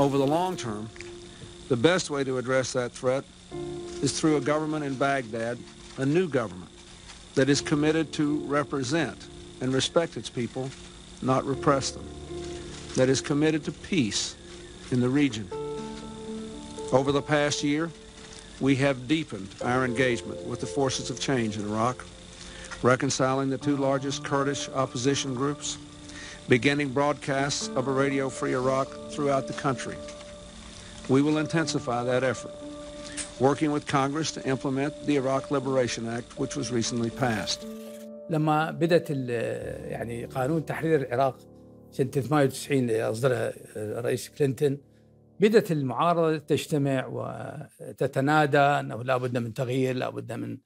over the long term, the best way to address that threat is through a government in Baghdad, a new government that is committed to represent and respect its people, not repress them, that is committed to peace in the region. Over the past year, we have deepened our engagement with the forces of change in Iraq, reconciling the two largest Kurdish opposition groups, beginning broadcasts of a Radio Free Iraq throughout the country. We will intensify that effort, working with Congress to implement the Iraq Liberation Act, which was recently passed. لما بدأت يعني قانون تحرير العراق سنة 98 أصدرها الرئيس كلينتون بدأت المعارضة تجتمع وتتنادى أنه لابد من تغيير لابد من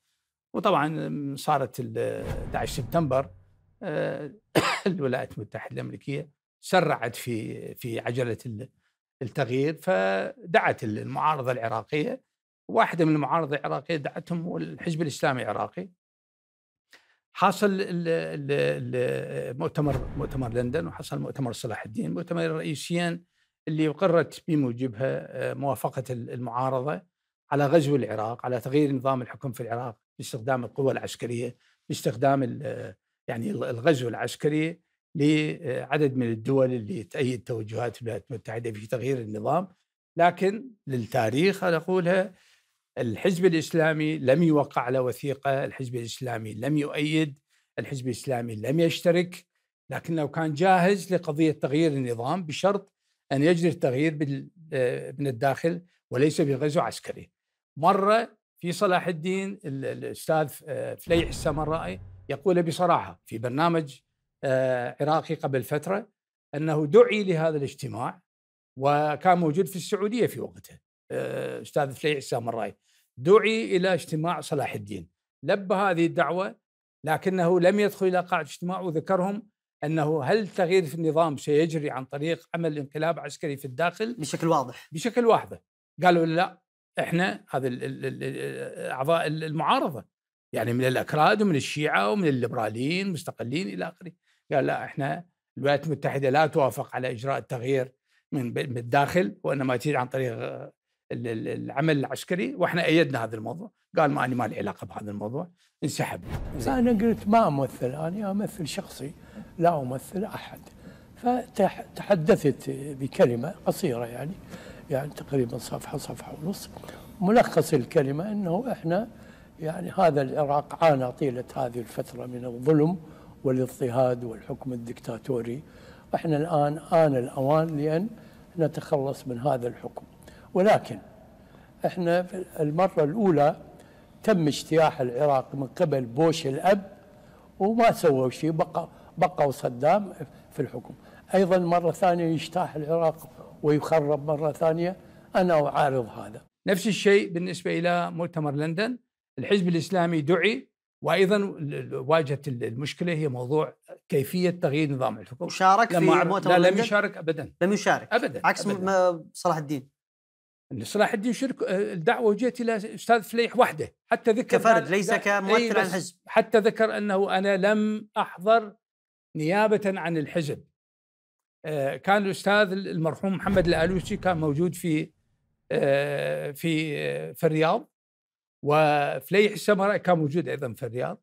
وطبعا صارت 11 سبتمبر آه، الولايات المتحده الامريكيه سرعت في في عجله التغيير فدعت المعارضه العراقيه واحده من المعارضه العراقيه دعتهم والحزب الاسلامي العراقي حصل المؤتمر مؤتمر لندن وحصل مؤتمر صلاح الدين المؤتمرين الرئيسيين اللي قررت بموجبها آه، موافقه المعارضه على غزو العراق على تغيير نظام الحكم في العراق باستخدام القوة العسكريه باستخدام يعني الغزو العسكري لعدد من الدول اللي تأيد توجهات الولايات المتحدة في تغيير النظام لكن للتاريخ أنا أقولها الحزب الإسلامي لم يوقع على وثيقة الحزب الإسلامي لم يؤيد الحزب الإسلامي لم يشترك لكنه كان جاهز لقضية تغيير النظام بشرط أن يجري التغيير من الداخل وليس بغزو عسكري مرة في صلاح الدين الأستاذ آه، فليح السامرائي يقول بصراحه في برنامج آه، عراقي قبل فتره انه دعي لهذا الاجتماع وكان موجود في السعوديه في وقتها آه، استاذ فليح سام الراي دعي الى اجتماع صلاح الدين لبى هذه الدعوه لكنه لم يدخل الى قاعه الاجتماع وذكرهم انه هل تغيير في النظام سيجري عن طريق عمل انقلاب عسكري في الداخل بشكل واضح بشكل واضح قالوا لا احنا هذا اعضاء المعارضه يعني من الاكراد ومن الشيعه ومن الليبراليين مستقلين الى اخره قال لا احنا الولايات المتحده لا توافق على اجراء التغيير من الداخل وانما تيجي عن طريق آه، العمل العسكري واحنا ايدنا هذا الموضوع قال ما انا ما لي علاقه بهذا الموضوع انسحب انا قلت ما امثل انا امثل شخصي لا امثل احد فتحدثت بكلمه قصيره يعني يعني تقريبا صفحه صفحه ونص ملخص الكلمه انه احنا يعني هذا العراق عانى طيلة هذه الفترة من الظلم والاضطهاد والحكم الدكتاتوري احنا الآن آن الأوان لأن نتخلص من هذا الحكم ولكن احنا في المرة الأولى تم اجتياح العراق من قبل بوش الأب وما سووا شيء بقى بقوا صدام في الحكم أيضا مرة ثانية يجتاح العراق ويخرب مرة ثانية أنا أعارض هذا نفس الشيء بالنسبة إلى مؤتمر لندن الحزب الاسلامي دعي وايضا واجهت المشكله هي موضوع كيفيه تغيير نظام الحكم وشارك في مؤتمر لا لم يشارك ابدا لم يشارك ابدا عكس أبداً. صلاح الدين صلاح الدين شرك آه، الدعوه وجهت الى استاذ فليح وحده حتى ذكر كفرد ليس كممثل عن الحزب حتى ذكر انه انا لم احضر نيابه عن الحزب آه، كان الاستاذ المرحوم محمد الالوسي كان موجود في آه، في في الرياض وفليح السمراء كان موجود ايضا في الرياض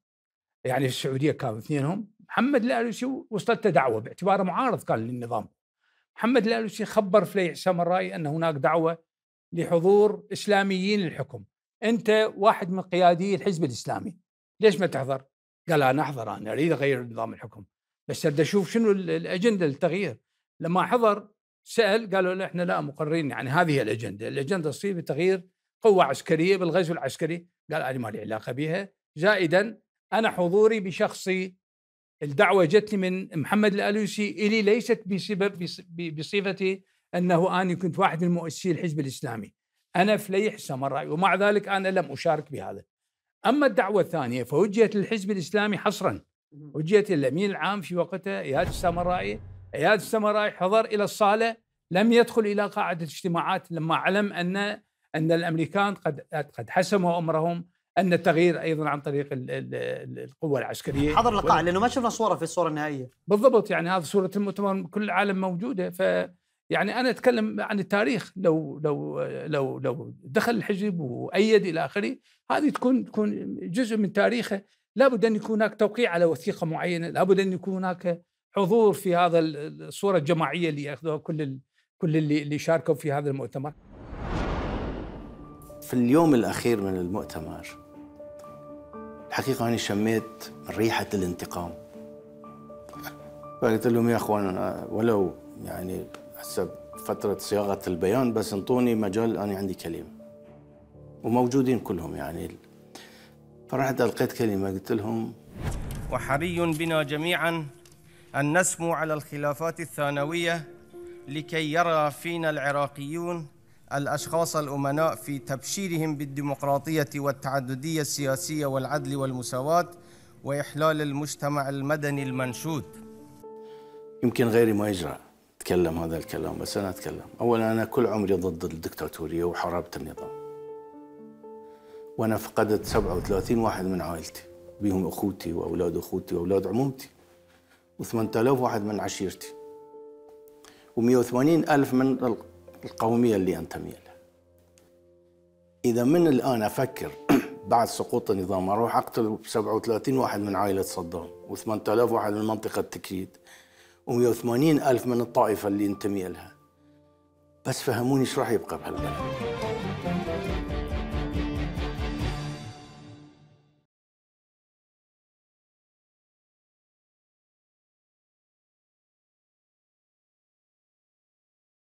يعني في السعوديه كانوا اثنينهم محمد الالوسي وصلت دعوه باعتباره معارض كان للنظام محمد الالوسي خبر فليح السمراء ان هناك دعوه لحضور اسلاميين للحكم انت واحد من قيادي الحزب الاسلامي ليش ما تحضر؟ قال انا احضر انا اريد اغير نظام الحكم بس بدي اشوف شنو الاجنده للتغيير لما حضر سال قالوا احنا لا مقررين يعني هذه هي الاجنده، الاجنده تصير بتغيير قوة عسكرية بالغزو العسكري قال أنا ما لي علاقة بها زائدا أنا حضوري بشخصي الدعوة جتني من محمد الألوسي إلي ليست بسبب بصفتي أنه أنا كنت واحد من مؤسسي الحزب الإسلامي أنا فليح سمراء ومع ذلك أنا لم أشارك بهذا أما الدعوة الثانية فوجهت للحزب الإسلامي حصرا وجهت الأمين العام في وقتها إياد السامرائي إياد السامرائي حضر إلى الصالة لم يدخل إلى قاعدة الاجتماعات لما علم أن ان الامريكان قد قد حسموا امرهم ان التغيير ايضا عن طريق القوه العسكريه حضر اللقاء لانه ما شفنا صوره في الصوره النهائيه بالضبط يعني هذه صوره المؤتمر كل العالم موجوده ف يعني انا اتكلم عن التاريخ لو لو لو لو دخل الحزب وايد الى اخره هذه تكون تكون جزء من تاريخه لابد ان يكون هناك توقيع على وثيقه معينه لابد ان يكون هناك حضور في هذا الصوره الجماعيه اللي ياخذوها كل كل اللي شاركوا في هذا المؤتمر في اليوم الأخير من المؤتمر الحقيقة أنا شميت ريحة الانتقام فقلت لهم يا اخوان ولو يعني حسب فترة صياغة البيان بس انطوني مجال أنا عندي كلمة وموجودين كلهم يعني فرحت ألقيت كلمة قلت لهم وحري بنا جميعا أن نسمو على الخلافات الثانوية لكي يرى فينا العراقيون الأشخاص الأمناء في تبشيرهم بالديمقراطية والتعددية السياسية والعدل والمساواة وإحلال المجتمع المدني المنشود يمكن غيري ما يجرأ أتكلم هذا الكلام بس أنا أتكلم أولا أنا كل عمري ضد الدكتاتورية وحرابة النظام وأنا فقدت 37 واحد من عائلتي بهم أخوتي وأولاد أخوتي وأولاد عمومتي و8000 واحد من عشيرتي و180 ألف من القومية اللي أنتمي لها إذا من الآن أفكر بعد سقوط النظام أروح أقتل 37 واحد من عائلة صدام و8000 واحد من منطقة تكييد و180 ألف من الطائفة اللي أنتمي لها بس فهموني ايش راح يبقى بهالبلد